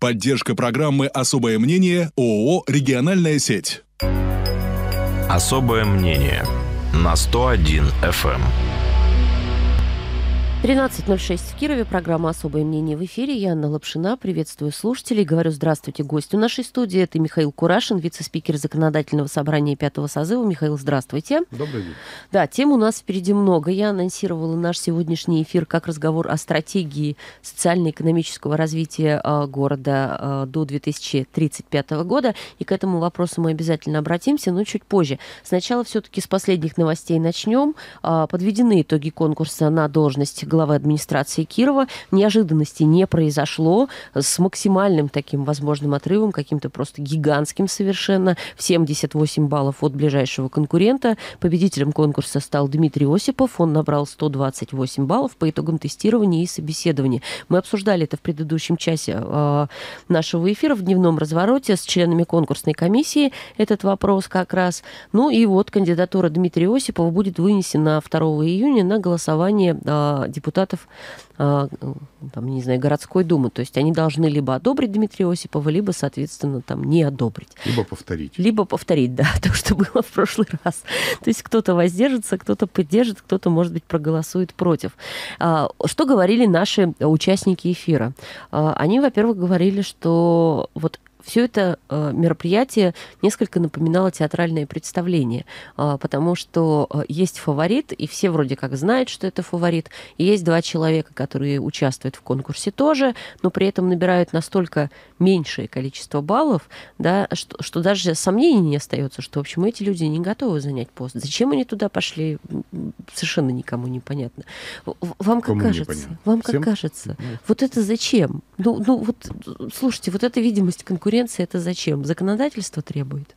Поддержка программы «Особое мнение» ООО «Региональная сеть». «Особое мнение» на 101 FM. 13.06 в Кирове. Программа «Особое мнение» в эфире. Я Анна Лапшина. Приветствую слушателей. Говорю здравствуйте гостю нашей студии. Это Михаил Курашин, вице-спикер Законодательного собрания пятого созыва. Михаил, здравствуйте. Добрый день. Да, тем у нас впереди много. Я анонсировала наш сегодняшний эфир как разговор о стратегии социально-экономического развития а, города а, до 2035 года. И к этому вопросу мы обязательно обратимся, но чуть позже. Сначала все-таки с последних новостей начнем. А, подведены итоги конкурса на должность главы администрации Кирова. Неожиданности не произошло. С максимальным таким возможным отрывом, каким-то просто гигантским совершенно, в 78 баллов от ближайшего конкурента. Победителем конкурса стал Дмитрий Осипов. Он набрал 128 баллов по итогам тестирования и собеседования. Мы обсуждали это в предыдущем часе э, нашего эфира в дневном развороте с членами конкурсной комиссии этот вопрос как раз. Ну и вот кандидатура Дмитрия Осипова будет вынесена 2 июня на голосование э, депутатов, а, там, не знаю, городской думы. То есть они должны либо одобрить Дмитрия Осипова, либо, соответственно, там не одобрить. Либо повторить. Либо повторить, да, то, что было в прошлый раз. То есть кто-то воздержится, кто-то поддержит, кто-то, может быть, проголосует против. А, что говорили наши участники эфира? А, они, во-первых, говорили, что вот все это э, мероприятие несколько напоминало театральное представление, а, потому что э, есть фаворит, и все вроде как знают, что это фаворит, и есть два человека, которые участвуют в конкурсе тоже, но при этом набирают настолько меньшее количество баллов, да, что, что даже сомнений не остается, что, в общем, эти люди не готовы занять пост. Зачем они туда пошли, совершенно никому непонятно. Вам как Кому кажется? Вам как Всем? кажется? Ну. Вот это зачем? Ну, ну вот, слушайте, вот эта видимость конкуренции конвенция это зачем? Законодательство требует?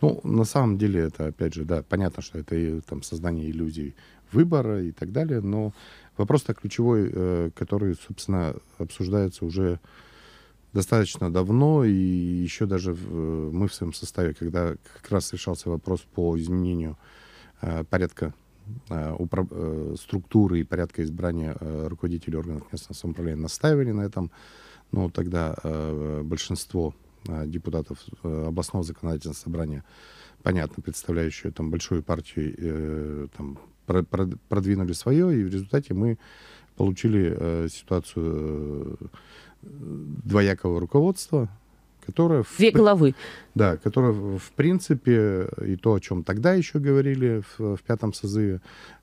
Ну, на самом деле, это, опять же, да, понятно, что это и, там создание иллюзий выбора и так далее, но вопрос-то ключевой, э, который, собственно, обсуждается уже достаточно давно, и еще даже в, э, мы в своем составе, когда как раз решался вопрос по изменению э, порядка э, э структуры и порядка избрания э, руководителей органов местного самоуправления, настаивали на этом, но ну, тогда большинство а, депутатов э, областного законодательного собрания, понятно, представляющую там большую партию, э, там, продвинули свое, и в результате мы получили э, ситуацию двоякого руководства, которое Две главы Да, которое в принципе, и то, о чем тогда еще говорили в, в пятом созыве,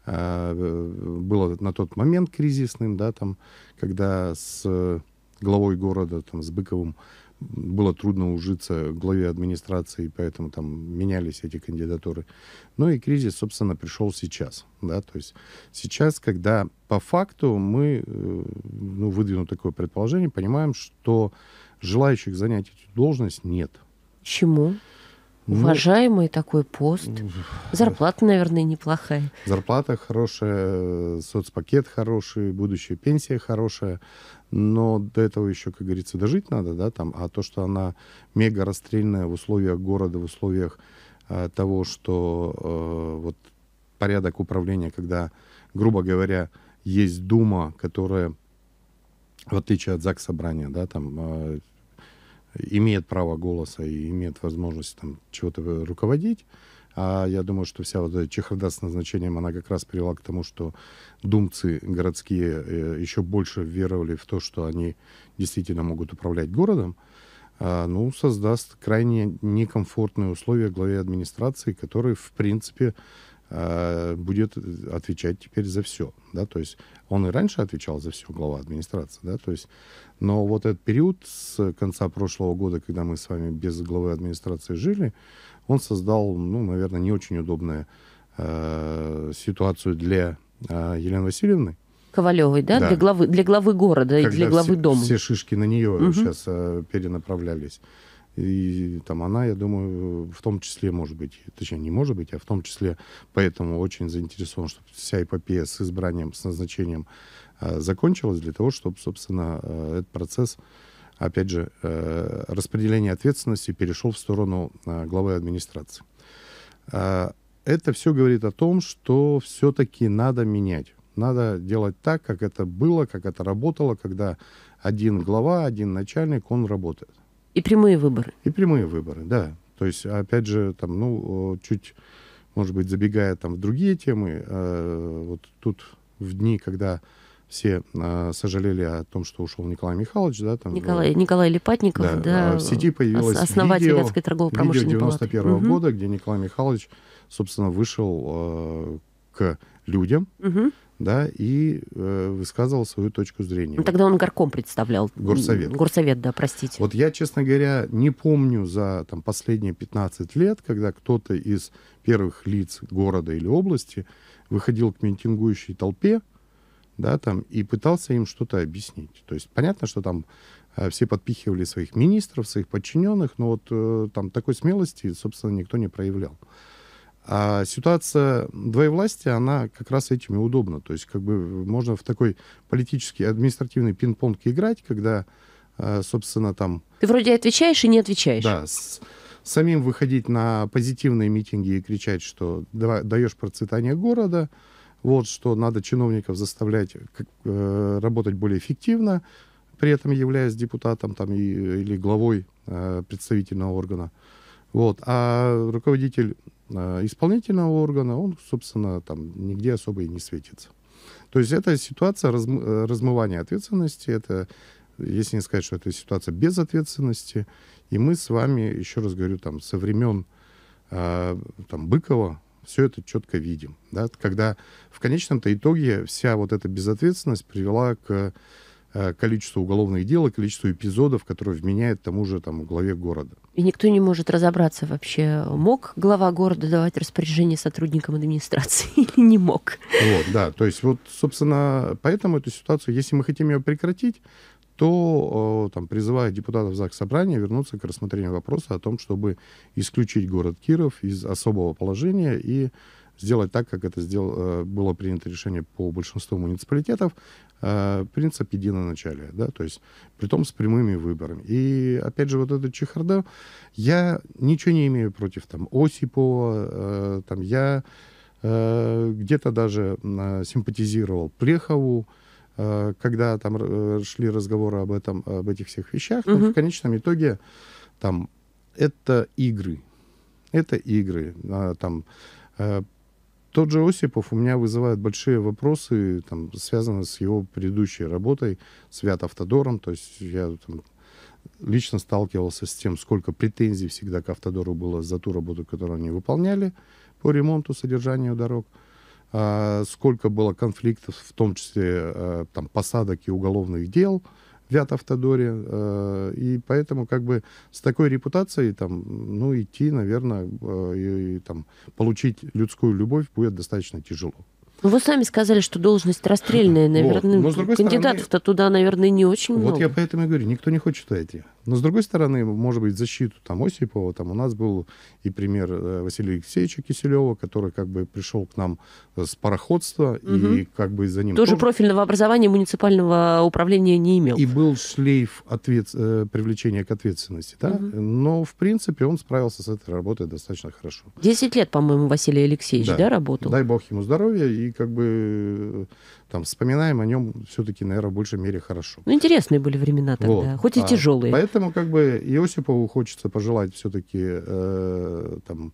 было на тот момент кризисным, да, там, когда с главой города, там, с Быковым, было трудно ужиться главе администрации, поэтому там менялись эти кандидатуры. Ну и кризис, собственно, пришел сейчас, да, то есть сейчас, когда по факту мы, э, ну, выдвинув такое предположение, понимаем, что желающих занять эту должность нет. Чему? Ну, Уважаемый такой пост. Ну, Зарплата, наверное, неплохая. Зарплата хорошая, соцпакет хороший, будущая пенсия хорошая но до этого еще, как говорится, дожить надо, да, там, а то, что она мега расстрельная в условиях города, в условиях э, того, что э, вот порядок управления, когда, грубо говоря, есть дума, которая, в отличие от ЗАГС собрания, да, там, э, имеет право голоса и имеет возможность там чего-то э, руководить, а я думаю, что вся вот эта чехарда с назначением, она как раз привела к тому, что думцы городские э, еще больше веровали в то, что они действительно могут управлять городом, а, ну, создаст крайне некомфортные условия главе администрации, который, в принципе, а, будет отвечать теперь за все, да, то есть он и раньше отвечал за все, глава администрации, да, то есть, но вот этот период с конца прошлого года, когда мы с вами без главы администрации жили, он создал, ну, наверное, не очень удобную э, ситуацию для э, Елены Васильевны. Ковалевой, да? да. Для, главы, для главы города Когда и для главы все, дома. Все шишки на нее угу. сейчас э, перенаправлялись. И там она, я думаю, в том числе, может быть, точнее, не может быть, а в том числе, поэтому очень заинтересован, чтобы вся эпопея с избранием, с назначением э, закончилась, для того, чтобы, собственно, э, этот процесс опять же, э, распределение ответственности перешел в сторону э, главы администрации. Э, это все говорит о том, что все-таки надо менять. Надо делать так, как это было, как это работало, когда один глава, один начальник, он работает. И прямые выборы. И прямые выборы, да. То есть, опять же, там, ну, чуть, может быть, забегая там в другие темы, э, вот тут в дни, когда все э, сожалели о том, что ушел Николай Михайлович, да, там Николай, да, э, Николай Липатников, да, да, а, в сети появилось основатель видео, Вятской торгово-промышленной видео 91 угу. года, где Николай Михайлович, собственно, вышел э, к людям, угу. да, и э, высказывал свою точку зрения. Ну, тогда он горком представлял. Горсовет. Горсовет, да, простите. Вот я, честно говоря, не помню за там, последние 15 лет, когда кто-то из первых лиц города или области выходил к митингующей толпе, да, там, и пытался им что-то объяснить. То есть понятно, что там э, все подпихивали своих министров, своих подчиненных, но вот э, там такой смелости, собственно, никто не проявлял. А ситуация двоевластия, она как раз этим и удобна. То есть как бы э, можно в такой политический, административный пинг-понг играть, когда, собственно, там... Ты вроде отвечаешь и не отвечаешь. Да, с, самим выходить на позитивные митинги и кричать, что даешь процветание города, вот что надо чиновников заставлять как, э, работать более эффективно, при этом являясь депутатом там, и, или главой э, представительного органа. Вот. А руководитель э, исполнительного органа, он, собственно, там нигде особо и не светится. То есть это ситуация разм- э, размывания ответственности, это, если не сказать, что это ситуация безответственности. И мы с вами, еще раз говорю, там, со времен э, там, Быкова, все это четко видим. Да? Когда в конечном-то итоге вся вот эта безответственность привела к Э, количество уголовных дел и количество эпизодов, которые вменяет тому же там, главе города. И никто не может разобраться вообще, мог глава города давать распоряжение сотрудникам администрации или не мог. Вот, да, то есть вот, собственно, поэтому эту ситуацию, если мы хотим ее прекратить, то там, призываю депутатов ЗАГС Собрания вернуться к рассмотрению вопроса о том, чтобы исключить город Киров из особого положения и сделать так, как это сделал, э, было принято решение по большинству муниципалитетов, э, принцип единоначалия, да, то есть, при том с прямыми выборами. И, опять же, вот эта чехарда, я ничего не имею против, там, Осипова, э, там, я э, где-то даже э, симпатизировал Плехову, э, когда там э, шли разговоры об этом, об этих всех вещах, угу. в конечном итоге, там, это игры, это игры, э, там, тот же Осипов у меня вызывает большие вопросы, там, связанные с его предыдущей работой, с Вятавтодором. То есть я там, лично сталкивался с тем, сколько претензий всегда к Автодору было за ту работу, которую они выполняли по ремонту, содержанию дорог. А, сколько было конфликтов, в том числе а, там, посадок и уголовных дел – в Автодоре. Э, и поэтому как бы с такой репутацией там, ну, идти, наверное, э, и, и там получить людскую любовь будет достаточно тяжело. Ну, вы сами сказали, что должность расстрельная, наверное. Вот. Кандидатов-то стороны, туда, наверное, не очень вот много. Вот я поэтому и говорю, никто не хочет туда идти но, с другой стороны, может быть, защиту там Осипова, там у нас был и пример э, Василия Алексеевича Киселева, который как бы пришел к нам э, с пароходства, угу. и как бы за ним... Тоже, тоже профильного образования муниципального управления не имел. И был шлейф ответ... Э, привлечения к ответственности, да? Угу. Но, в принципе, он справился с этой работой достаточно хорошо. Десять лет, по-моему, Василий Алексеевич, да, да работал? Дай бог ему здоровья, и как бы там вспоминаем о нем все-таки, наверное, в большей мере хорошо. Ну, интересные были времена тогда, вот. хоть и а, тяжелые. Поэтому, как бы, Иосипову хочется пожелать все-таки э, там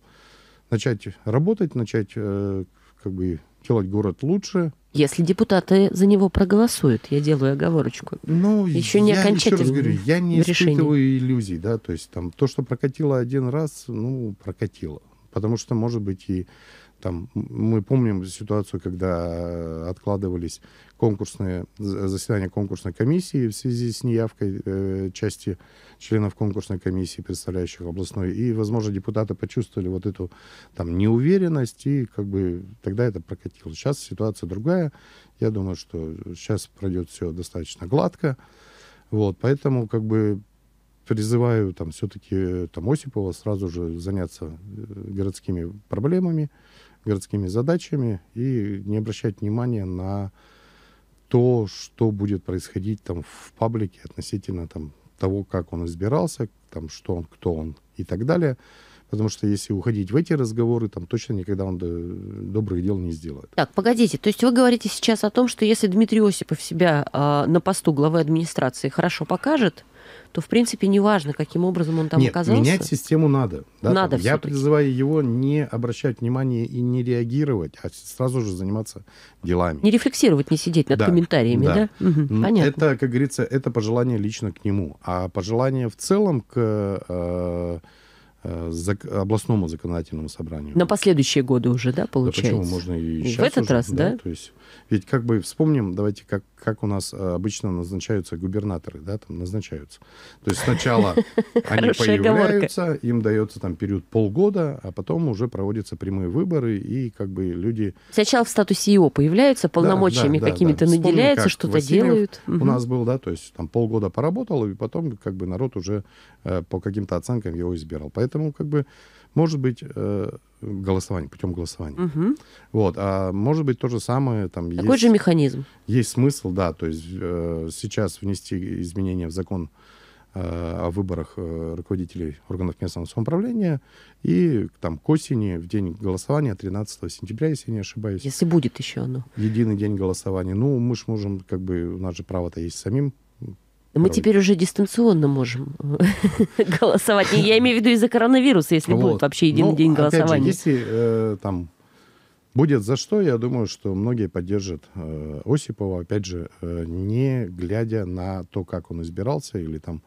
начать работать, начать э, как бы делать город лучше. Если депутаты за него проголосуют, я делаю оговорочку. Ну, еще не я, окончательно. Еще раз говорю, я не решение. испытываю иллюзий, да, то есть там то, что прокатило один раз, ну, прокатило. Потому что, может быть, и там мы помним ситуацию, когда э, откладывались конкурсные заседания конкурсной комиссии в связи с неявкой э, части членов конкурсной комиссии, представляющих областной, и, возможно, депутаты почувствовали вот эту там неуверенность и как бы тогда это прокатило. Сейчас ситуация другая. Я думаю, что сейчас пройдет все достаточно гладко. Вот, поэтому как бы призываю там все-таки э, там Осипова сразу же заняться э, городскими проблемами городскими задачами и не обращать внимания на то, что будет происходить там в паблике относительно там того, как он избирался, там, что он, кто он и так далее. Потому что если уходить в эти разговоры, там точно никогда он э, добрых дел не сделает. Так, погодите, то есть вы говорите сейчас о том, что если Дмитрий Осипов себя э, на посту главы администрации хорошо покажет, то, в принципе, неважно, каким образом он там Нет, оказался. менять систему надо. Да, надо Я призываю его не обращать внимания и не реагировать, а сразу же заниматься делами. Не рефлексировать, не сидеть над да, комментариями, да? да? Угу, понятно. Это, как говорится, это пожелание лично к нему. А пожелание в целом к... Э, Э, областному законодательному собранию. На последующие годы уже, да, получается? Да, почему? Можно и сейчас В этот уже, раз, да? да? То есть, ведь как бы вспомним, давайте, как, как у нас э, обычно назначаются губернаторы, да, там назначаются. То есть сначала они появляются, им дается там период полгода, а потом уже проводятся прямые выборы, и как бы люди... Сначала в статусе ИО появляются, полномочиями какими-то наделяются, что-то делают. У нас был, да, то есть там полгода поработал, и потом как бы народ уже э, по каким-то оценкам его избирал. Поэтому поэтому как бы может быть э, голосование, путем голосования. Угу. Вот, а может быть то же самое там какой же механизм. Есть смысл, да, то есть э, сейчас внести изменения в закон э, о выборах э, руководителей органов местного самоуправления и там к осени, в день голосования, 13 сентября, если я не ошибаюсь. Если будет еще оно. Единый день голосования. Ну, мы же можем, как бы, у нас же право-то есть самим мы теперь уже дистанционно можем голосовать. Я имею в виду из-за коронавируса, если будет вообще единый ну, день голосования. если э, там будет за что, я думаю, что многие поддержат э, Осипова, опять же, э, не глядя на то, как он избирался или там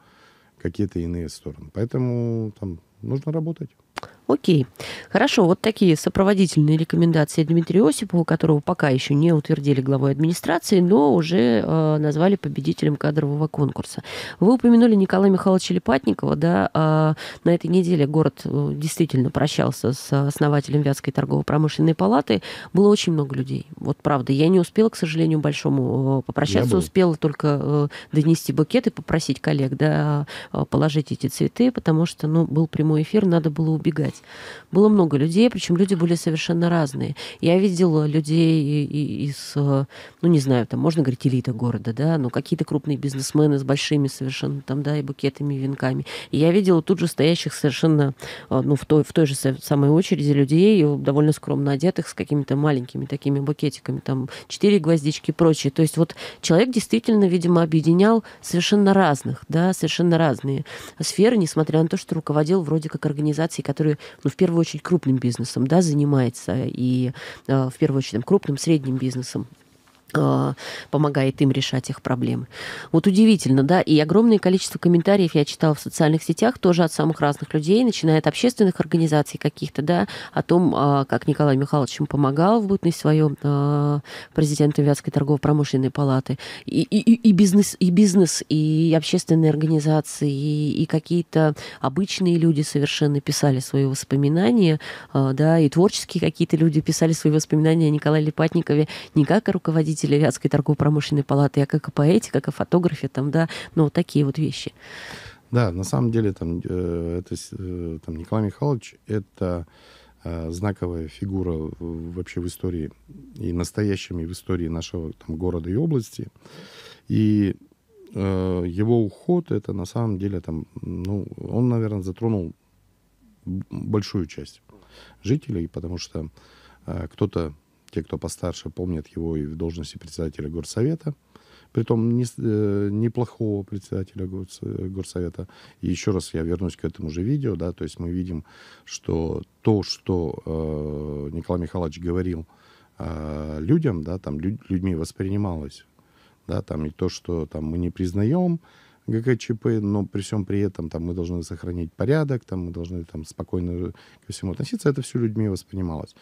какие-то иные стороны. Поэтому там нужно работать. Окей. Хорошо, вот такие сопроводительные рекомендации Дмитрию Осипову, которого пока еще не утвердили главой администрации, но уже э, назвали победителем кадрового конкурса. Вы упомянули Николая Михайловича Лепатникова, да, э, на этой неделе город э, действительно прощался с основателем Вятской торгово-промышленной палаты. Было очень много людей, вот правда. Я не успела, к сожалению, большому э, попрощаться, успела только э, донести букет и попросить коллег, да, э, положить эти цветы, потому что, ну, был прямой эфир, надо было убегать писать. Было много людей, причем люди были совершенно разные. Я видела людей из, э, ну не знаю, там можно говорить элита города, да, но какие-то крупные бизнесмены с большими совершенно там, да, и букетами, и венками. И я видела тут же стоящих совершенно, э, ну в той, в той же самой очереди людей, довольно скромно одетых, с какими-то маленькими такими букетиками, там четыре гвоздички и прочее. То есть вот человек действительно, видимо, объединял совершенно разных, да, совершенно разные сферы, несмотря на то, что руководил вроде как организацией, которые ну, в первую очередь, крупным бизнесом, да, занимается, и э, в первую очередь там, крупным, средним бизнесом, Э, помогает им решать их проблемы. Вот удивительно, да, и огромное количество комментариев я читала в социальных сетях тоже от самых разных людей, начиная от общественных организаций каких-то, да, о том, а, как Николай Михайлович им помогал в бытность своем э, президенту Вятской торгово-промышленной палаты, и, и, и, бизнес, и бизнес, и общественные организации, и, и какие-то обычные люди совершенно писали свои воспоминания, э, да, и творческие какие-то люди писали свои воспоминания о Николае Липатникове не как о руководители Вятской торгово-промышленной палаты, я как и поэтика, как и фотография, там, да, но ну, вот такие вот вещи. Да, на самом деле, там, э, это, э, там Николай Михайлович, это э, знаковая фигура вообще в истории и настоящими в истории нашего там, города и области. И э, его уход, это на самом деле, там, ну, он, наверное, затронул большую часть жителей, потому что э, кто-то те, кто постарше, помнят его и в должности председателя горсовета, притом не, э, неплохого председателя э, горсовета. И еще раз я вернусь к этому же видео, да, то есть мы видим, что то, что э, Николай Михайлович говорил э, людям, да, там люд, людьми воспринималось, да, там и то, что там мы не признаем, ГКЧП, но при всем при этом там, мы должны сохранить порядок, там, мы должны там, спокойно ко всему относиться. Это все людьми воспринималось.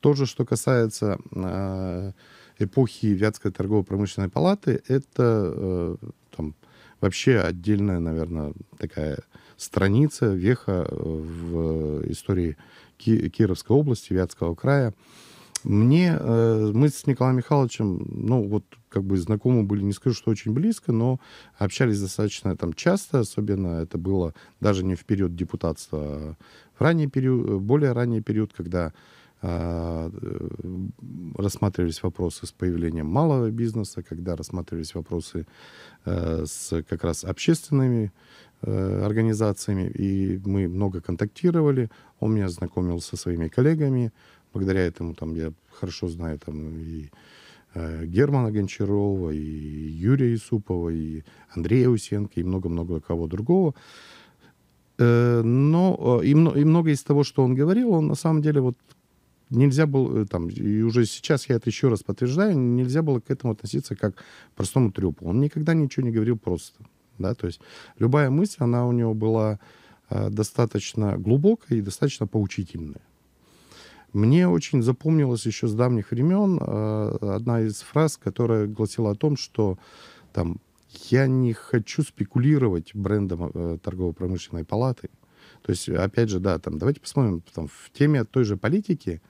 То же, что касается э, эпохи Вятской торгово-промышленной палаты, это э, там, вообще отдельная, наверное, такая страница, веха э, в истории Ки- Кировской области, Вятского края. Мне, э, мы с Николаем Михайловичем, ну, вот как бы знакомы были, не скажу, что очень близко, но общались достаточно там часто, особенно это было даже не в период депутатства, а в ранний период, э, более ранний период, когда а, э, рассматривались вопросы с появлением малого бизнеса, когда рассматривались вопросы а, с как раз общественными организациями, и мы много контактировали. Он меня знакомил со своими коллегами, благодаря этому там я хорошо знаю там и э, Германа Гончарова, и Юрия Исупова, и Андрея Усенко, и много-много кого другого. Э, но э, и, и многое из того, что он говорил, он на самом деле вот нельзя было, там, и уже сейчас я это еще раз подтверждаю, нельзя было к этому относиться как к простому трюпу Он никогда ничего не говорил просто. Да? То есть любая мысль, она у него была достаточно глубокая и достаточно поучительная. Мне очень запомнилась еще с давних времен э, одна из фраз, которая гласила о том, что там, я не хочу спекулировать брендом э, торгово-промышленной палаты. То есть, опять же, да, там, давайте посмотрим, там, в теме той же политики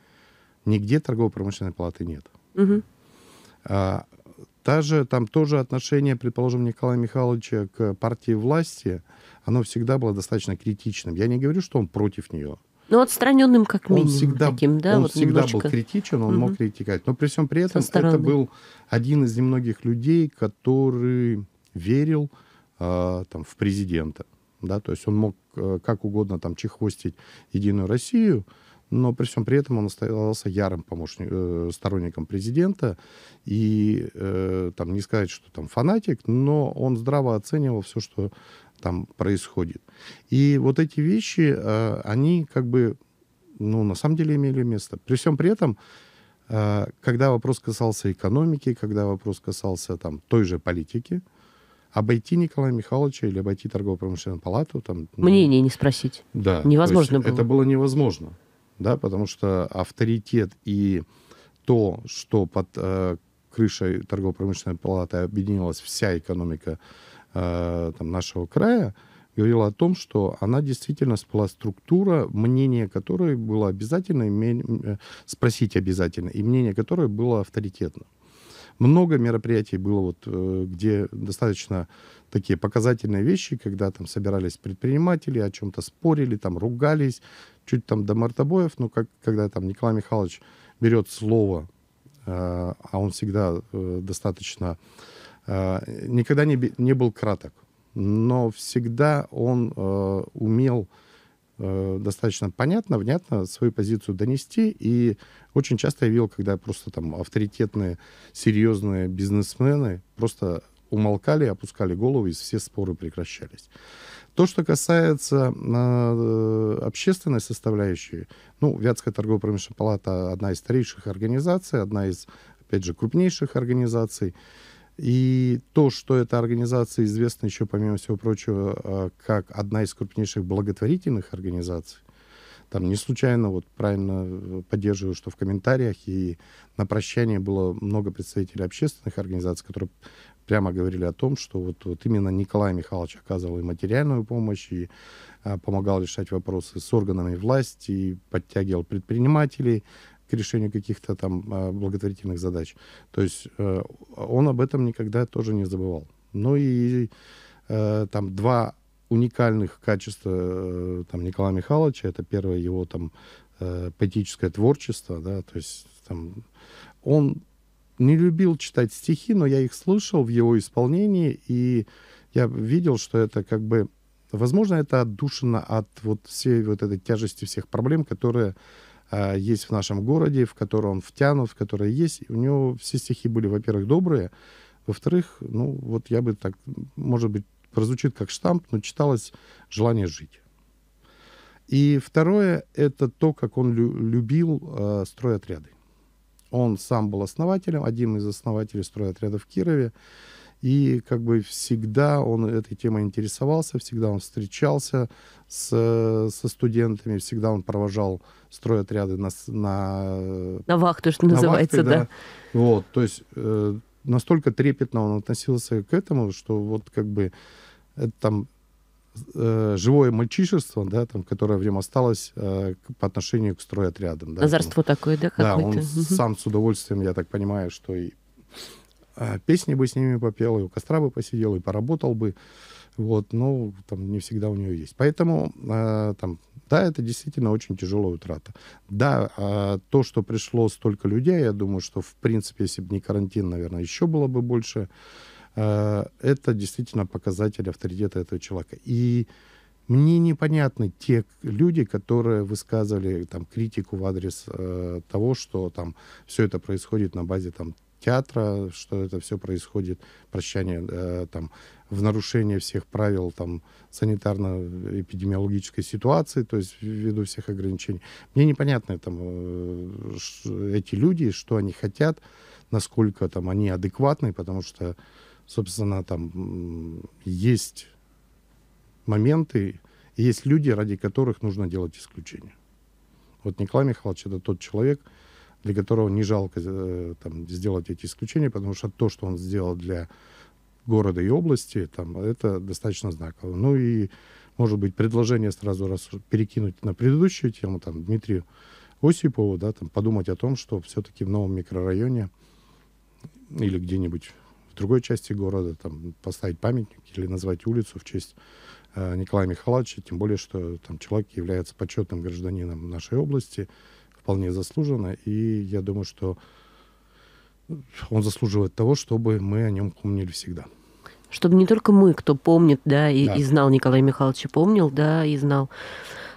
нигде торгово-промышленной палаты нет. Угу. А, та же, там тоже отношение, предположим, Николая Михайловича к партии власти, оно всегда было достаточно критичным. Я не говорю, что он против нее. Ну, отстраненным как минимум. Он всегда, таким, да, он вот всегда был критичен, он угу. мог критиковать. Но при всем при этом это был один из немногих людей, который верил э, там, в президента. Да? То есть он мог э, как угодно там, чехвостить Единую Россию, но при всем при этом он оставался ярым помощник, э, сторонником президента. И э, там, не сказать, что там фанатик, но он здраво оценивал все, что там происходит. И вот эти вещи, э, они как бы, ну, на самом деле имели место. При всем при этом, э, когда вопрос касался экономики, когда вопрос касался там той же политики, обойти Николая Михайловича или обойти торгово-промышленную палату... Там, ну, Мнение не спросить. Да. Невозможно было. Это было невозможно, да, потому что авторитет и то, что под э, крышей торгово-промышленной палаты объединилась вся экономика Э, там, нашего края говорила о том, что она действительно была структура, мнение которой было обязательно, э, спросить обязательно, и мнение которой было авторитетно. Много мероприятий было, вот, э, где достаточно такие показательные вещи, когда там собирались предприниматели, о чем-то спорили, там ругались, чуть там до мортобоев, но как, когда там Николай Михайлович берет слово, а он всегда достаточно Э, никогда не, не был краток, но всегда он э, умел э, достаточно понятно, внятно свою позицию донести. И очень часто я видел, когда просто там авторитетные, серьезные бизнесмены просто умолкали, опускали голову и все споры прекращались. То, что касается э, общественной составляющей, ну, Вятская торгово-промышленная палата одна из старейших организаций, одна из, опять же, крупнейших организаций. И то, что эта организация известна еще, помимо всего прочего, э, как одна из крупнейших благотворительных организаций, там не случайно, вот правильно э, поддерживаю, что в комментариях и на прощание было много представителей общественных организаций, которые прямо говорили о том, что вот, вот именно Николай Михайлович оказывал и материальную помощь, и а, помогал решать вопросы с органами власти, и подтягивал предпринимателей, к решению каких-то там а, благотворительных задач. То есть э, он об этом никогда тоже не забывал. Ну и э, там два уникальных качества э, там, Николая Михайловича. Это первое его там поэтическое творчество, да, то есть там он не любил читать стихи, но я их слышал в его исполнении, и я видел, что это как бы, возможно, это отдушено от вот всей вот этой тяжести всех проблем, которые Э, есть в нашем городе, в который он втянут, в который есть. У него все стихи были, во-первых, добрые, во-вторых, ну вот я бы так, может быть, прозвучит как штамп, но читалось желание жить. И второе — это то, как он лю- любил э, стройотряды. Он сам был основателем, один из основателей стройотрядов в Кирове. И как бы всегда он этой темой интересовался, всегда он встречался с, э, со студентами, всегда он провожал стройотряды на... На, на вахту, что на называется, вахты, да. да. Вот, то есть э, настолько трепетно он относился к этому, что вот как бы это там э, живое мальчишество, да, там, которое в нем осталось э, по отношению к стройотрядам. Да, Озорство там, такое, да, какое-то? Да, он угу. сам с удовольствием, я так понимаю, что и а песни бы с ними попел, и у костра бы посидел, и поработал бы. Вот, но там не всегда у нее есть. Поэтому э, там, да, это действительно очень тяжелая утрата. Да, э, то, что пришло столько людей, я думаю, что в принципе, если бы не карантин, наверное, еще было бы больше. Э, это действительно показатель авторитета этого человека. И мне непонятны те люди, которые высказывали там критику в адрес э, того, что там все это происходит на базе там театра, что это все происходит, прощание э, там в нарушение всех правил там санитарно-эпидемиологической ситуации, то есть ввиду всех ограничений. Мне непонятно э, там э, эти люди, что они хотят, насколько там они адекватны, потому что, собственно, там есть моменты, есть люди, ради которых нужно делать исключение. Вот Николай Михайлович это тот человек, для которого не жалко э, там, сделать эти исключения, потому что то, что он сделал для города и области, там, это достаточно знаково. Ну и, может быть, предложение сразу раз перекинуть на предыдущую тему, там, Дмитрию Осипову, да, там, подумать о том, что все-таки в новом микрорайоне или где-нибудь в другой части города там, поставить памятник или назвать улицу в честь э, Николая Михайловича, тем более, что там человек является почетным гражданином нашей области, вполне заслуженно, и я думаю, что он заслуживает того, чтобы мы о нем помнили всегда. Чтобы не только мы, кто помнит, да, и, да. и знал Николая Михайловича, помнил, да, и знал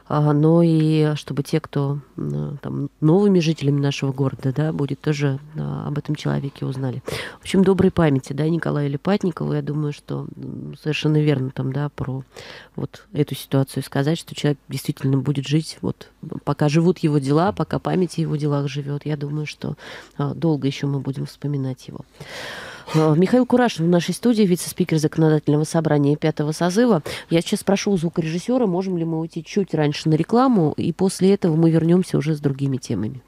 а, но ну и чтобы те, кто там, новыми жителями нашего города, да, будет тоже а, об этом человеке узнали. В общем, доброй памяти, да, Николая Липатникова. я думаю, что совершенно верно там, да, про вот эту ситуацию сказать, что человек действительно будет жить, вот, пока живут его дела, пока память о его делах живет, я думаю, что а, долго еще мы будем вспоминать его. Э, Михаил Курашин в нашей студии, вице-спикер законодательного собрания пятого созыва. Я сейчас прошу у звукорежиссера, можем ли мы уйти чуть раньше на рекламу, и после этого мы вернемся уже с другими темами.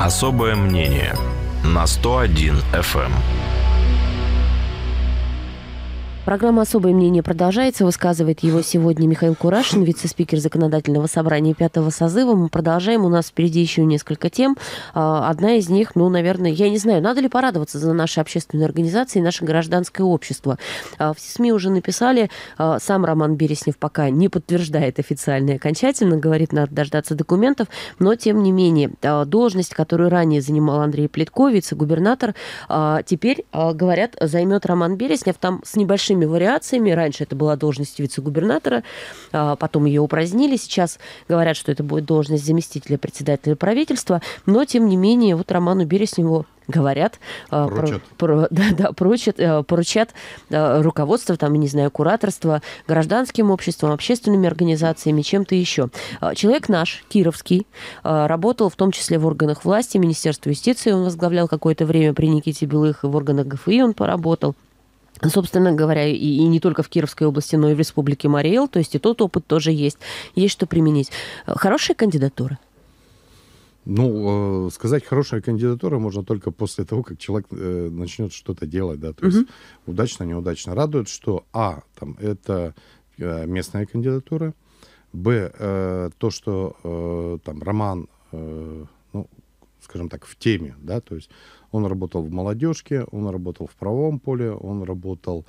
Особое мнение на 101 FM. Программа «Особое мнение» продолжается. Высказывает его сегодня Михаил Курашин, вице-спикер законодательного собрания пятого созыва. Мы продолжаем. У нас впереди еще несколько тем. А, одна из них, ну, наверное, я не знаю, надо ли порадоваться за наши общественные организации и наше гражданское общество. А, в СМИ уже написали, а, сам Роман Береснев пока не подтверждает официально и окончательно, говорит, надо дождаться документов, но, тем не менее, должность, которую ранее занимал Андрей Плетко, губернатор теперь, говорят, займет Роман Береснев. Там с небольшим небольшими вариациями. Раньше это была должность вице-губернатора, а, потом ее упразднили. Сейчас говорят, что это будет должность заместителя председателя правительства. Но, тем не менее, вот Роману Бересневу говорят, поручат, про, про, да, да, а, поручат, поручат руководство, там, не знаю, кураторство гражданским обществом, общественными организациями, чем-то еще. А, человек наш, Кировский, работал в том числе в органах власти, Министерства юстиции он возглавлял какое-то время при Никите Белых, и в органах ГФИ он поработал собственно говоря, и, и не только в Кировской области, но и в Республике Мариэл. То есть и тот опыт тоже есть. Есть что применить. Э, хорошая кандидатура? Ну, э, сказать хорошая кандидатура можно только после того, как человек э, начнет что-то делать, да, то угу. есть удачно, неудачно. Радует, что а там это местная кандидатура, б то, что там Роман, ну, скажем так, в теме, да, то есть он работал в молодежке, он работал в правовом поле, он работал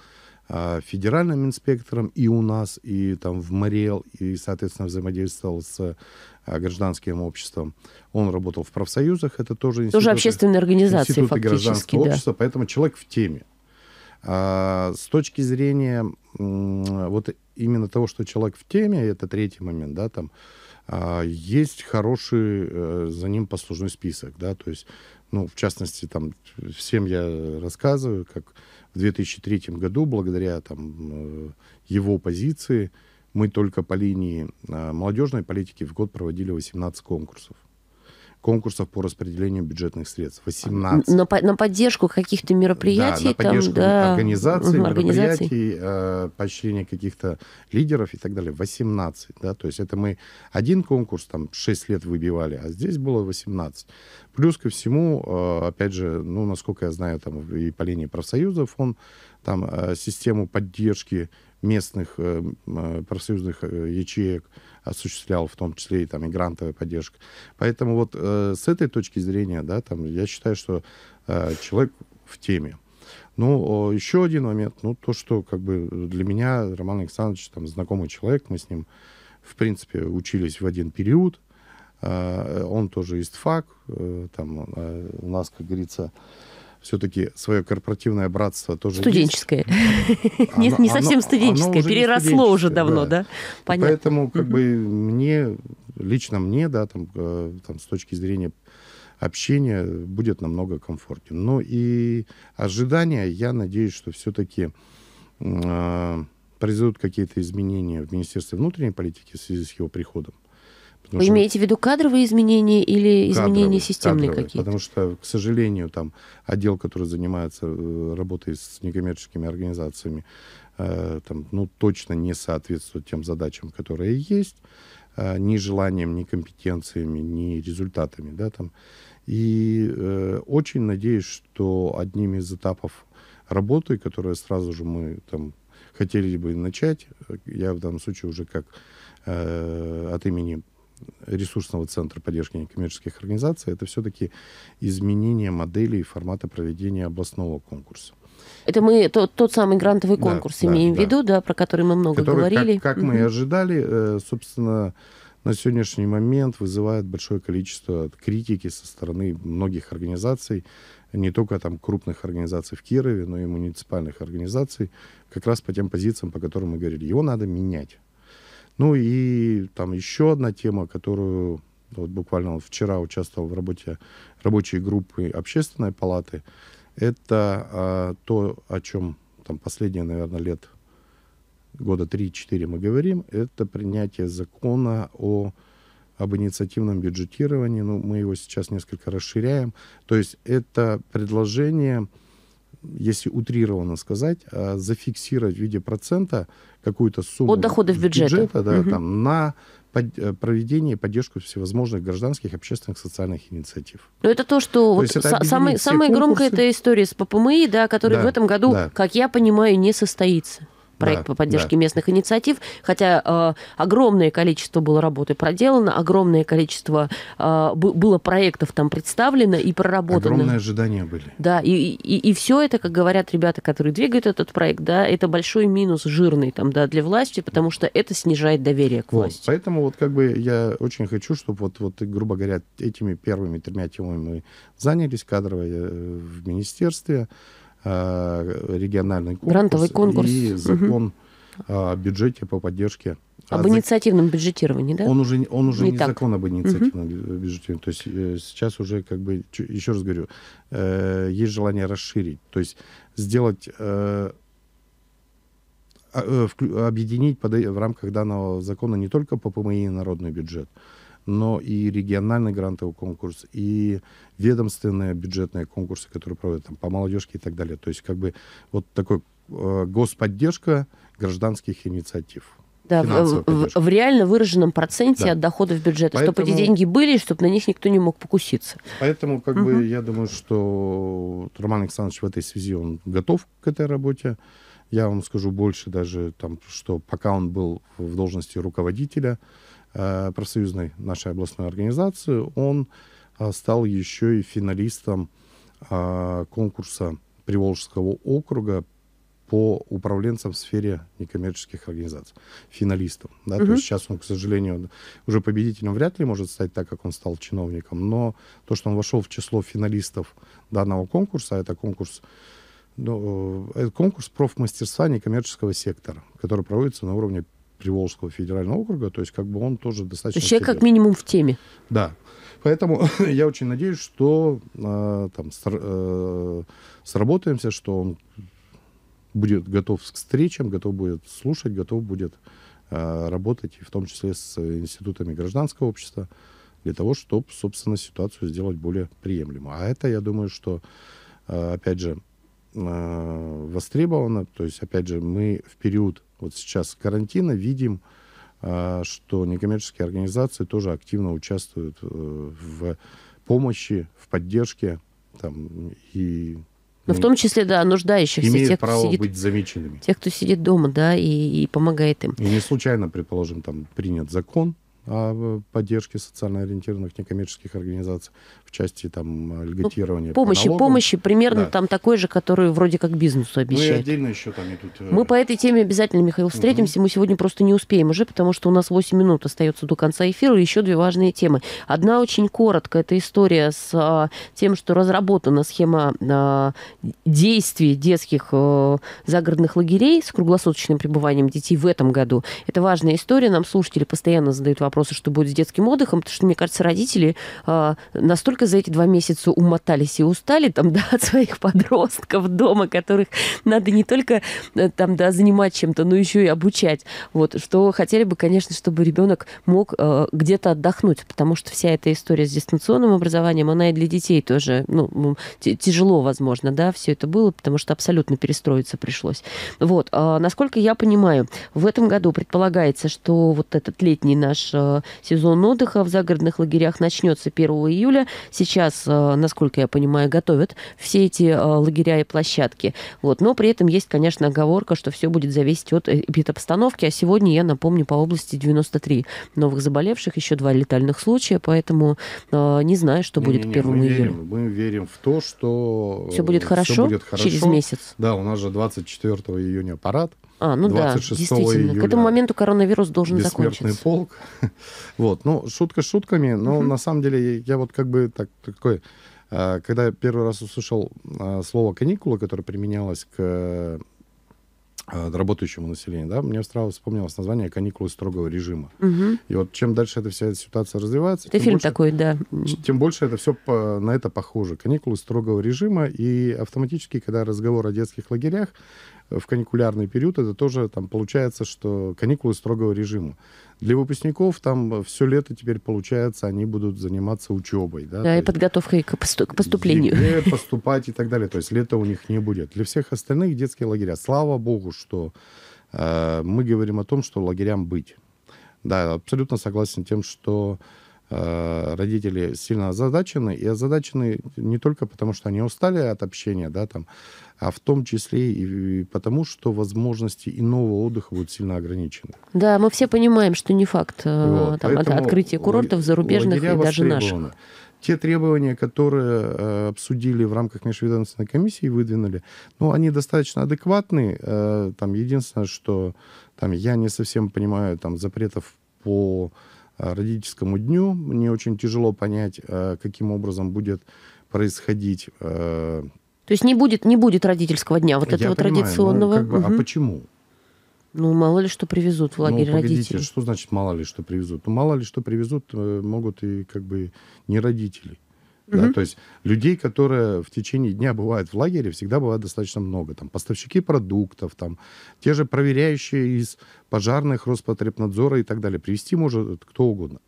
э, федеральным инспектором и у нас, и там в МРЕЛ, и, соответственно, взаимодействовал с э, гражданским обществом. Он работал в профсоюзах, это тоже институт. Тоже общественные организации, фактически, гражданского да. общества, поэтому человек в теме. А, с точки зрения вот именно того, что человек в теме, это третий момент, да, там, а, есть хороший э, за ним послужной список, да, то есть ну, в частности, там, всем я рассказываю, как в 2003 году, благодаря там, э, его позиции, мы только по линии э, молодежной политики в год проводили 18 конкурсов конкурсов по распределению бюджетных средств. 18. На, на поддержку каких-то мероприятий? Да, на поддержку да, организаций, организаций, мероприятий, э, поощрение каких-то лидеров и так далее. 18, да, то есть это мы один конкурс там 6 лет выбивали, а здесь было 18. Плюс ко всему, э, опять же, ну, насколько я знаю, там и по линии профсоюзов он там э, систему поддержки местных э, э, профсоюзных э, ячеек осуществлял, в том числе и там и грантовая поддержка. Поэтому вот с этой точки зрения, да, там я считаю, что человек в теме. Ну, еще один момент, ну, то, что как бы для меня Роман Александрович там знакомый человек, мы с ним, в принципе, учились в один период, он тоже из ТФАК, там у нас, как говорится, все-таки свое корпоративное братство тоже Студенческое. Есть. Оно, не совсем оно, студенческое, оно уже переросло уже давно, да? да? Понятно. поэтому как бы мне, лично мне, да, там, э, там с точки зрения общения будет намного комфортнее. Но ну и ожидания, я надеюсь, что все-таки э, а, произойдут какие-то изменения в Министерстве внутренней политики в связи с его приходом. Вы что... имеете в виду кадровые изменения или изменения кадровые, системные кадровые, какие-то? Потому что, к сожалению, там отдел, который занимается э, работой с некоммерческими организациями, э, там, ну, точно не соответствует тем задачам, которые есть, э, ни желанием, ни компетенциями, ни результатами, да, там. И э, очень надеюсь, что одним из этапов работы, которые сразу же мы там хотели бы начать, э, я в данном случае уже как э, от имени ресурсного центра поддержки некоммерческих организаций, это все-таки изменение модели и формата проведения областного конкурса. Это мы тот тот самый грантовый конкурс да, имеем да, в виду, да. да, про который мы много который, говорили. Как, как мы и ожидали, э, собственно, на сегодняшний момент вызывает большое количество критики со стороны многих организаций, не только там крупных организаций в Кирове, но и муниципальных организаций, как раз по тем позициям, по которым мы говорили. Его надо менять. Ну и там еще одна тема, которую вот буквально вот вчера участвовал в работе рабочей группы общественной палаты, это а, то, о чем там последние, наверное, лет года 3-4 мы говорим, это принятие закона о, об инициативном бюджетировании. Ну, мы его сейчас несколько расширяем. То есть это предложение если утрированно сказать, а зафиксировать в виде процента какую-то сумму от доходов бюджета, бюджета да, угу. там, на под, э, проведение и поддержку всевозможных гражданских, общественных, социальных инициатив. Но это то, что то вот это самый, самая конкурсы. громкая эта история с ППМИ, да, который да, в этом году, да. как я понимаю, не состоится проект да, по поддержке да. местных инициатив, хотя э, огромное количество было работы проделано, огромное количество э, было проектов там представлено и проработано. Огромные ожидания были. Да, и, и, и все это, как говорят ребята, которые двигают этот проект, да, это большой минус жирный там, да, для власти, потому что это снижает доверие к власти. Вот, поэтому вот как бы я очень хочу, чтобы вот, вот грубо говоря, этими первыми тремя темами мы занялись кадровые э, в министерстве, Э, региональный конкурс Грантовый конкурс. и закон угу. о бюджете по поддержке. Об а инициативном бюджетировании, да? Он уже, он уже не, не закон об инициативном угу. бюджетировании. То есть э, сейчас уже как бы, еще раз говорю, э, есть желание расширить, то есть сделать а, объединить в рамках данного закона не только ППМИ и народный бюджет, но и региональный грантовый конкурс, и ведомственные бюджетные конкурсы, которые проводят там, по молодежке и так далее. То есть как бы вот такой э, господдержка гражданских инициатив. Да, в, в, в реально выраженном проценте да. от доходов бюджета, Поэтому, чтобы эти деньги были, чтобы на них никто не мог покуситься. Поэтому, как угу. бы, я думаю, что Роман Александрович в этой связи он готов к этой работе. Я вам скажу больше даже, там, что пока он был в должности руководителя, Э, профсоюзной нашей областной организации, он э, стал еще и финалистом э, конкурса Приволжского округа по управленцам в сфере некоммерческих организаций, финалистом. Да? Угу. То есть сейчас он, к сожалению, уже победителем вряд ли может стать, так как он стал чиновником, но то, что он вошел в число финалистов данного конкурса, это конкурс ну, это конкурс профмастерства некоммерческого сектора, который проводится на уровне Приволжского федерального округа, то есть как бы он тоже достаточно... То человек как минимум в теме. Да. Поэтому я очень надеюсь, что э, там ср, э, сработаемся, что он будет готов к встречам, готов будет слушать, готов будет э, работать, в том числе с институтами гражданского общества, для того, чтобы, собственно, ситуацию сделать более приемлемо. А это, я думаю, что, э, опять же, э, востребовано. То есть, опять же, мы в период вот сейчас карантина, видим, а, что некоммерческие организации тоже активно участвуют э, в помощи, в поддержке там, и ну, в том числе, да, нуждающихся. Имеют тех, право кто сидит, быть замеченными. Тех, кто сидит дома, да, и, и помогает им. И не случайно, предположим, там принят закон о поддержке социально ориентированных некоммерческих организаций в части там э, ну, льготирования. Ну, помощи, по помощи примерно да. там такой же, который вроде как бизнесу обещают. Ну и отдельно еще там идут. Э, Мы по этой теме обязательно, Михаил, встретимся. Угу. Мы сегодня просто не успеем уже, потому что у нас 8 минут остается до конца эфира. И еще две важные темы. Одна очень коротко. Это история с а, тем, что разработана схема а, действий детских а, загородных лагерей с круглосуточным пребыванием детей в этом году. Это важная история. Нам слушатели постоянно задают вопросы вопросу, что будет с детским отдыхом, потому что, мне кажется, родители э, настолько за эти два месяца умотались и устали там, да, от своих подростков дома, которых надо не только э, там, да, занимать чем-то, но еще и обучать. Вот, что хотели бы, конечно, чтобы ребенок мог э, где-то отдохнуть, потому что вся эта история с дистанционным образованием, она и для детей тоже, ну, тяжело, возможно, да, все это было, потому что абсолютно перестроиться пришлось. Вот, э, насколько я понимаю, в этом году предполагается, что вот этот летний наш э, Э, сезон отдыха в загородных лагерях начнется 1 июля. Сейчас, э, насколько я понимаю, готовят все эти э, лагеря и площадки. Вот. Но при этом есть, конечно, оговорка, что все будет зависеть от эпидобстановки. А сегодня, я напомню, по области 93 новых заболевших, еще два летальных случая, поэтому не знаю, что будет не, не, не, 1 мы июля. Верим, мы верим в то, что все будет, хорошо, все будет хорошо через месяц. Да, у нас же 24 июня парад. А, ну 26 да, действительно. Июля. К этому моменту коронавирус должен Бессмертный закончиться. полк. Вот, ну, шутка шутками, но на самом деле я вот как бы так, такой... А, когда я первый раз услышал а, слово каникула, которое применялось к а, работающему населению, да, мне сразу вспомнилось название «Каникулы строгого режима». Угу. И вот чем дальше эта вся ситуация развивается... Это фильм больше, такой, да. Тем больше это все по, на это похоже. «Каникулы строгого режима» и автоматически, когда разговор о детских лагерях, в каникулярный период, это тоже там получается, что каникулы строгого режима. Для выпускников там все лето теперь получается, они будут заниматься учебой. Да, да и подготовкой к, посту- к поступлению. ЕГЭ, поступать и так далее. То есть лето у них не будет. Для всех остальных детские лагеря. Слава богу, что э, мы говорим о том, что лагерям быть. Да, абсолютно согласен тем, что Э, родители сильно озадачены, и озадачены не только потому, что они устали от общения, да, там, а в том числе и потому, что возможности иного отдыха будут сильно ограничены. Да, мы все понимаем, что не факт э, вот, там, от открытие курортов зарубежных и даже наших. Те требования, которые э, обсудили в рамках межведомственной комиссии и выдвинули, ну, они достаточно адекватны. Там единственное, что там, я не совсем понимаю там, запретов по Э, родительскому дню. Мне очень тяжело понять, э, каким образом будет происходить. Э, То есть не будет, не будет родительского дня, вот этого понимаю, традиционного. Ну, как бы, угу. А почему? Ну, мало ли что привезут в ну, лагерь ну, погодите, родители. Что значит мало ли что привезут? Ну, мало ли что привезут, могут и как бы не родители. Угу. Да, то есть людей, которые в течение дня бывают в лагере, всегда бывает достаточно много. Там поставщики продуктов, там те же проверяющие из пожарных, Роспотребнадзора и так далее. Привести может кто угодно.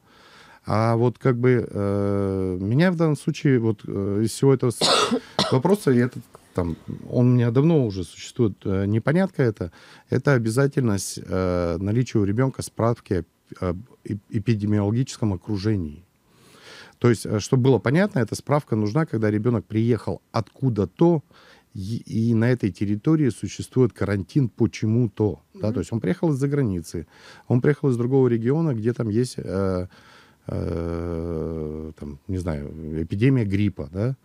А вот как бы э, меня в данном случае вот э, из всего этого вопроса и этот там он у меня давно уже существует э, непонятка это это обязательность э, наличия у ребенка справки об эпидемиологическом окружении. То есть, э, чтобы было понятно, эта справка нужна, когда ребенок приехал откуда-то, и на этой территории существует карантин почему-то. Mm-hmm. Да? То есть он приехал из-за границы, он приехал из другого региона, где там есть, э, э, там, не знаю, эпидемия гриппа. Да?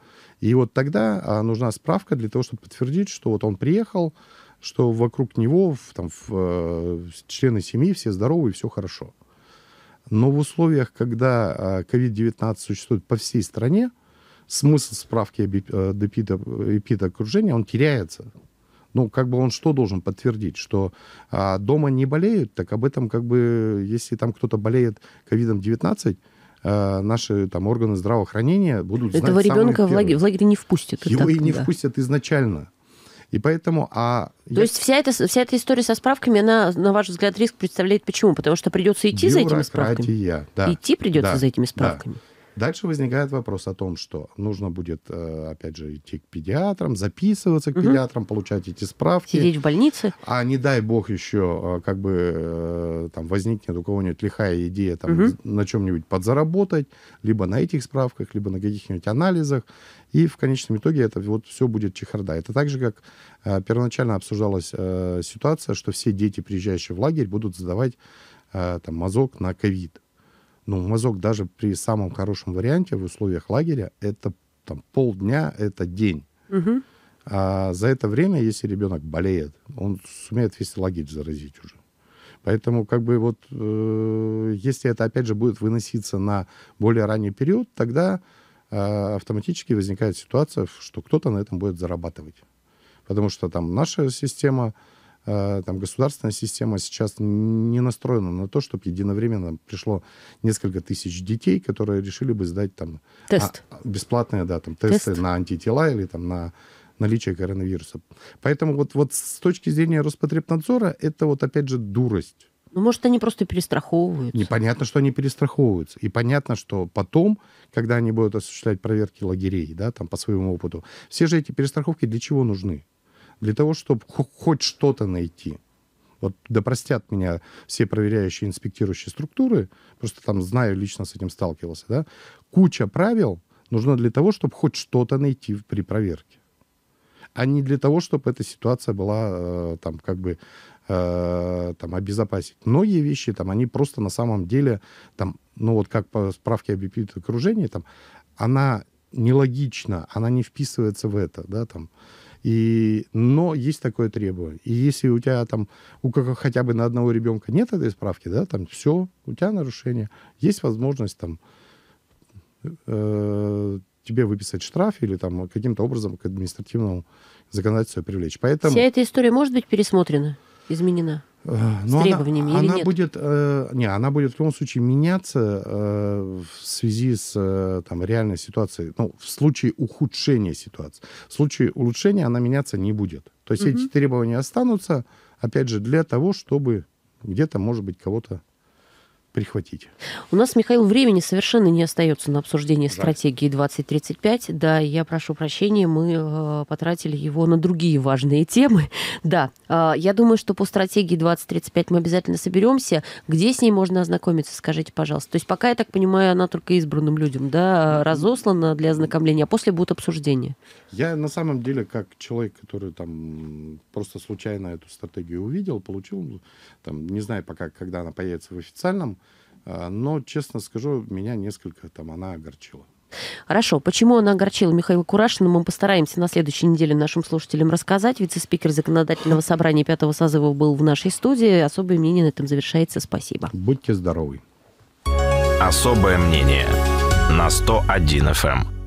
И вот тогда а, нужна справка для того, чтобы подтвердить, что вот он приехал, что вокруг него там, в, в, э, члены семьи все здоровы и все хорошо. mm но в условиях, когда COVID-19 а, существует по всей стране, смысл справки об э, эпида окружения, он теряется. Ну, как бы он что должен подтвердить? Что а, дома не болеют, так об этом как бы, если там кто-то болеет ковидом-19, а, наши там органы здравоохранения будут Этого знать Этого ребенка в, лагерь, в лагере не впустят. Его и, так, и не да. впустят изначально. И поэтому... А То я... есть вся эта, вся эта история со справками, она, на ваш взгляд, риск представляет почему? Потому что придется идти Бюрократия, за этими справками? да. Идти придется да, за этими справками? Да. Дальше возникает вопрос о том, что нужно будет, э, опять же, идти к педиатрам, записываться к угу. педиатрам, получать эти справки. Сидеть в больнице. А не дай бог еще, э, как бы, э, там возникнет у кого-нибудь лихая идея там угу. на чем-нибудь подзаработать, либо на этих справках, либо на каких-нибудь анализах. И в конечном итоге это вот все будет чехарда. Это так же, как э, первоначально обсуждалась э, ситуация, что все дети, приезжающие в лагерь, будут задавать э, там мазок на ковид. Ну, мазок даже при самом хорошем варианте в условиях лагеря это там полдня, это день. Угу. А за это время, если ребенок болеет, он сумеет весь лагерь заразить уже. Поэтому, как бы вот, э, если это опять же будет выноситься на более ранний период, тогда э, автоматически возникает ситуация, что кто-то на этом будет зарабатывать, потому что там наша система Э, там, государственная система сейчас не настроена на то, чтобы единовременно пришло несколько тысяч детей, которые решили бы сдать там... А, Тест. А, бесплатные, да, там, тесты Тест. на антитела или там на наличие коронавируса. Поэтому вот, вот с точки зрения Роспотребнадзора это вот опять же дурость. Ну, может, они просто перестраховываются. Непонятно, что они перестраховываются. И понятно, что потом, когда они будут осуществлять проверки лагерей, да, там, по своему опыту, все же эти перестраховки для чего нужны? для того, чтобы хоть что-то найти. Вот да меня все проверяющие, инспектирующие структуры, просто там знаю, лично с этим сталкивался, да, куча правил нужна для того, чтобы хоть что-то найти при проверке а не для того, чтобы эта ситуация была э, там как бы э, там обезопасить. Многие вещи там, они просто на самом деле там, ну вот как по справке об окружении, там, она нелогична, она не вписывается в это, да, там, и, но есть такое требование. И если у тебя там, у как, хотя бы на одного ребенка нет этой справки, да, там все, у тебя нарушение, есть возможность там э, тебе выписать штраф или там каким-то образом к административному законодательству привлечь. Поэтому... Вся эта история может быть пересмотрена, изменена? Но э, с ну, требованиями она, или она нет? Будет, э, не, она будет в любом случае меняться э, в связи с там, реальной ситуацией. Ну, в случае ухудшения ситуации. В случае улучшения она меняться не будет. То есть угу. эти требования останутся, опять же, для того, чтобы где-то, может быть, кого-то прихватить. У нас, Михаил, времени совершенно не остается на обсуждение стратегии 2035. Да, я прошу прощения, мы э, потратили его на другие важные темы. Да, э, я думаю, что по стратегии 2035 мы обязательно соберемся. Где с ней можно ознакомиться, скажите, пожалуйста. То есть пока, я так понимаю, она только избранным людям да, разослана для ознакомления, а после будут обсуждения. Я на самом деле, как человек, который там просто случайно эту стратегию увидел, получил, ну, там, не знаю пока, когда она появится в официальном а, но, честно скажу, меня несколько там она огорчила. Хорошо. Почему она огорчила Михаила Курашина, мы постараемся на следующей неделе нашим слушателям рассказать. Вице-спикер законодательного собрания пятого созыва был в нашей студии. Особое мнение на этом завершается. Спасибо. Будьте здоровы. Особое мнение на 101 FM.